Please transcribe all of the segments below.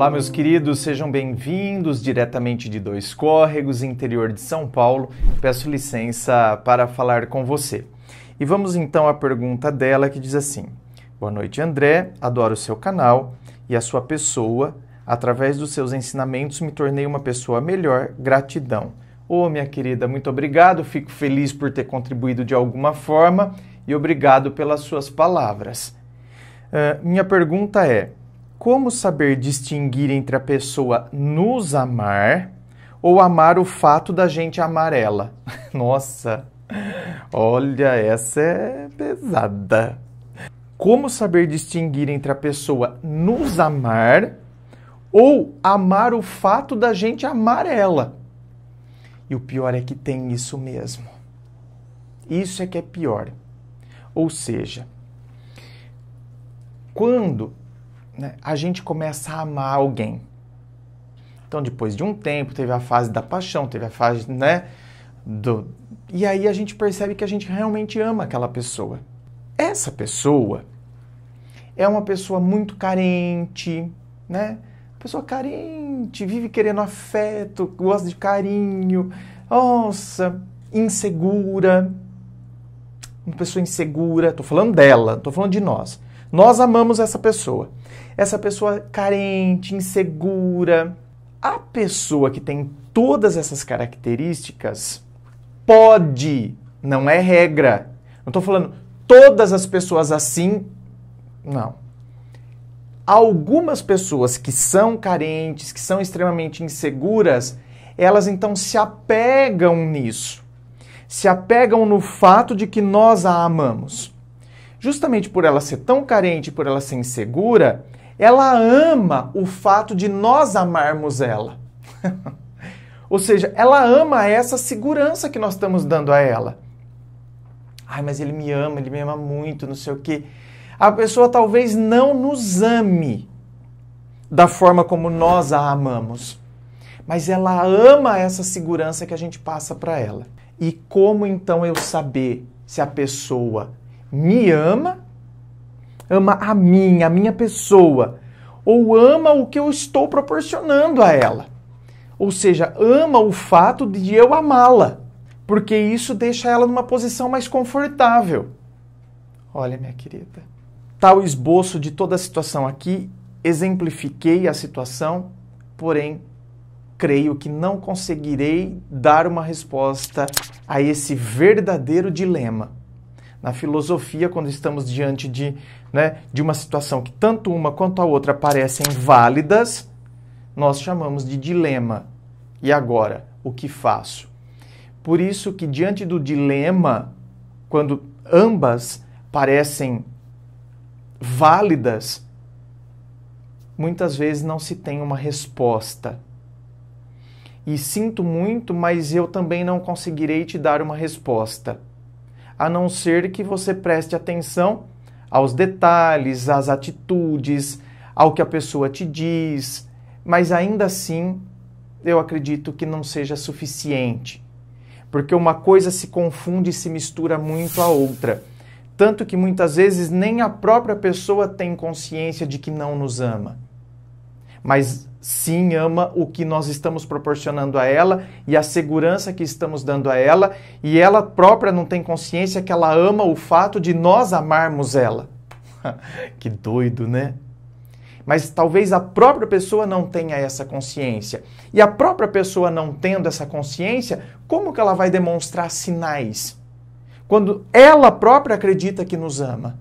Olá, meus queridos, sejam bem-vindos diretamente de Dois Córregos, interior de São Paulo. Peço licença para falar com você. E vamos então à pergunta dela que diz assim: Boa noite, André. Adoro o seu canal e a sua pessoa. Através dos seus ensinamentos, me tornei uma pessoa melhor. Gratidão. Ô, oh, minha querida, muito obrigado. Fico feliz por ter contribuído de alguma forma e obrigado pelas suas palavras. Uh, minha pergunta é como saber distinguir entre a pessoa nos amar ou amar o fato da gente amar ela? Nossa, olha, essa é pesada. Como saber distinguir entre a pessoa nos amar ou amar o fato da gente amar ela? E o pior é que tem isso mesmo. Isso é que é pior. Ou seja, quando né, a gente começa a amar alguém. Então, depois de um tempo, teve a fase da paixão, teve a fase, né? Do... E aí a gente percebe que a gente realmente ama aquela pessoa. Essa pessoa é uma pessoa muito carente, né? Pessoa carente, vive querendo afeto, gosta de carinho, nossa, insegura. Uma pessoa insegura, tô falando dela, tô falando de nós nós amamos essa pessoa. Essa pessoa carente, insegura. A pessoa que tem todas essas características pode, não é regra. Não estou falando todas as pessoas assim, não. Algumas pessoas que são carentes, que são extremamente inseguras, elas então se apegam nisso. Se apegam no fato de que nós a amamos justamente por ela ser tão carente, por ela ser insegura, ela ama o fato de nós amarmos ela. Ou seja, ela ama essa segurança que nós estamos dando a ela. Ai, mas ele me ama, ele me ama muito, não sei o quê. A pessoa talvez não nos ame da forma como nós a amamos, mas ela ama essa segurança que a gente passa para ela. E como então eu saber se a pessoa me ama, ama a mim, a minha pessoa, ou ama o que eu estou proporcionando a ela. Ou seja, ama o fato de eu amá-la, porque isso deixa ela numa posição mais confortável. Olha, minha querida, tal esboço de toda a situação aqui, exemplifiquei a situação, porém creio que não conseguirei dar uma resposta a esse verdadeiro dilema na filosofia, quando estamos diante de, né, de uma situação que tanto uma quanto a outra parecem válidas, nós chamamos de dilema. E agora, o que faço? Por isso que diante do dilema, quando ambas parecem válidas, muitas vezes não se tem uma resposta. E sinto muito, mas eu também não conseguirei te dar uma resposta a não ser que você preste atenção aos detalhes, às atitudes, ao que a pessoa te diz, mas ainda assim eu acredito que não seja suficiente. Porque uma coisa se confunde e se mistura muito à outra. Tanto que muitas vezes nem a própria pessoa tem consciência de que não nos ama. Mas sim ama o que nós estamos proporcionando a ela e a segurança que estamos dando a ela, e ela própria não tem consciência que ela ama o fato de nós amarmos ela. que doido, né? Mas talvez a própria pessoa não tenha essa consciência. E a própria pessoa não tendo essa consciência, como que ela vai demonstrar sinais? Quando ela própria acredita que nos ama.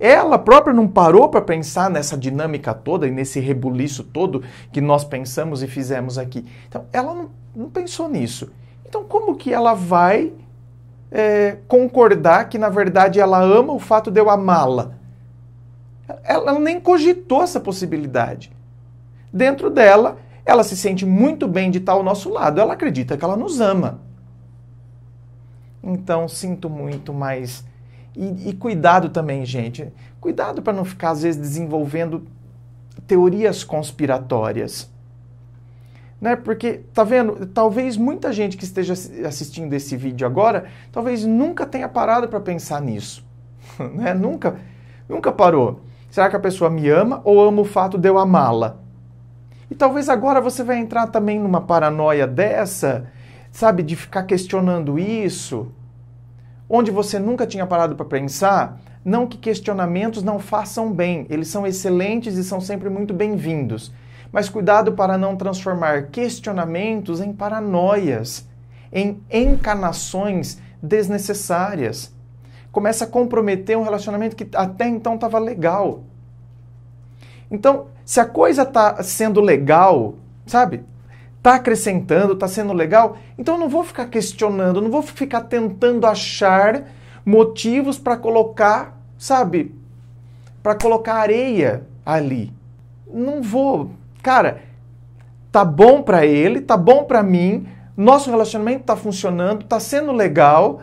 Ela própria não parou para pensar nessa dinâmica toda e nesse rebuliço todo que nós pensamos e fizemos aqui. Então, ela não, não pensou nisso. Então, como que ela vai é, concordar que, na verdade, ela ama o fato de eu amá-la? Ela, ela nem cogitou essa possibilidade. Dentro dela, ela se sente muito bem de estar ao nosso lado. Ela acredita que ela nos ama. Então, sinto muito, mas e, e cuidado também, gente. Cuidado para não ficar, às vezes, desenvolvendo teorias conspiratórias. Né? Porque, tá vendo? Talvez muita gente que esteja assistindo esse vídeo agora, talvez nunca tenha parado para pensar nisso. né? Nunca, nunca parou. Será que a pessoa me ama ou ama o fato de eu amá-la? E talvez agora você vai entrar também numa paranoia dessa, sabe, de ficar questionando isso onde você nunca tinha parado para pensar, não que questionamentos não façam bem, eles são excelentes e são sempre muito bem-vindos. Mas cuidado para não transformar questionamentos em paranoias, em encanações desnecessárias. Começa a comprometer um relacionamento que até então estava legal. Então, se a coisa está sendo legal, sabe? Tá acrescentando, tá sendo legal? Então eu não vou ficar questionando, não vou ficar tentando achar motivos para colocar, sabe? Para colocar areia ali. Não vou. Cara, tá bom para ele, tá bom para mim, nosso relacionamento tá funcionando, tá sendo legal.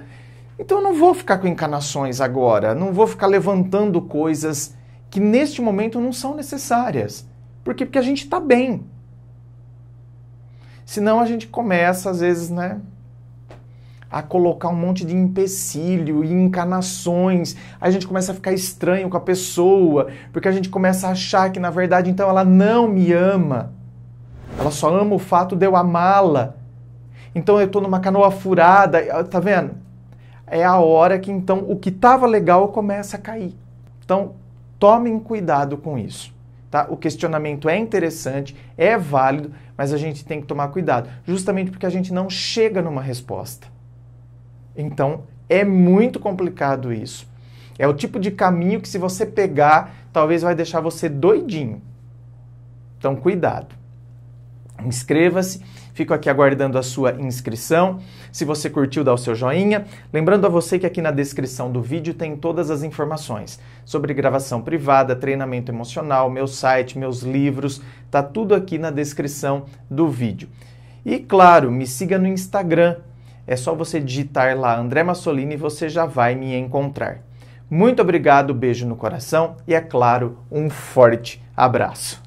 Então eu não vou ficar com encanações agora, não vou ficar levantando coisas que neste momento não são necessárias. Por quê? Porque a gente está bem. Senão a gente começa, às vezes, né? A colocar um monte de empecilho e encarnações. a gente começa a ficar estranho com a pessoa, porque a gente começa a achar que, na verdade, então ela não me ama. Ela só ama o fato de eu amá-la. Então eu tô numa canoa furada, ah, tá vendo? É a hora que então o que tava legal começa a cair. Então tomem cuidado com isso. Tá? O questionamento é interessante, é válido, mas a gente tem que tomar cuidado, justamente porque a gente não chega numa resposta. Então, é muito complicado isso. É o tipo de caminho que, se você pegar, talvez vai deixar você doidinho. Então, cuidado. Inscreva-se, fico aqui aguardando a sua inscrição. Se você curtiu, dá o seu joinha. Lembrando a você que aqui na descrição do vídeo tem todas as informações sobre gravação privada, treinamento emocional, meu site, meus livros, tá tudo aqui na descrição do vídeo. E claro, me siga no Instagram. É só você digitar lá André Massolini e você já vai me encontrar. Muito obrigado, beijo no coração e é claro, um forte abraço.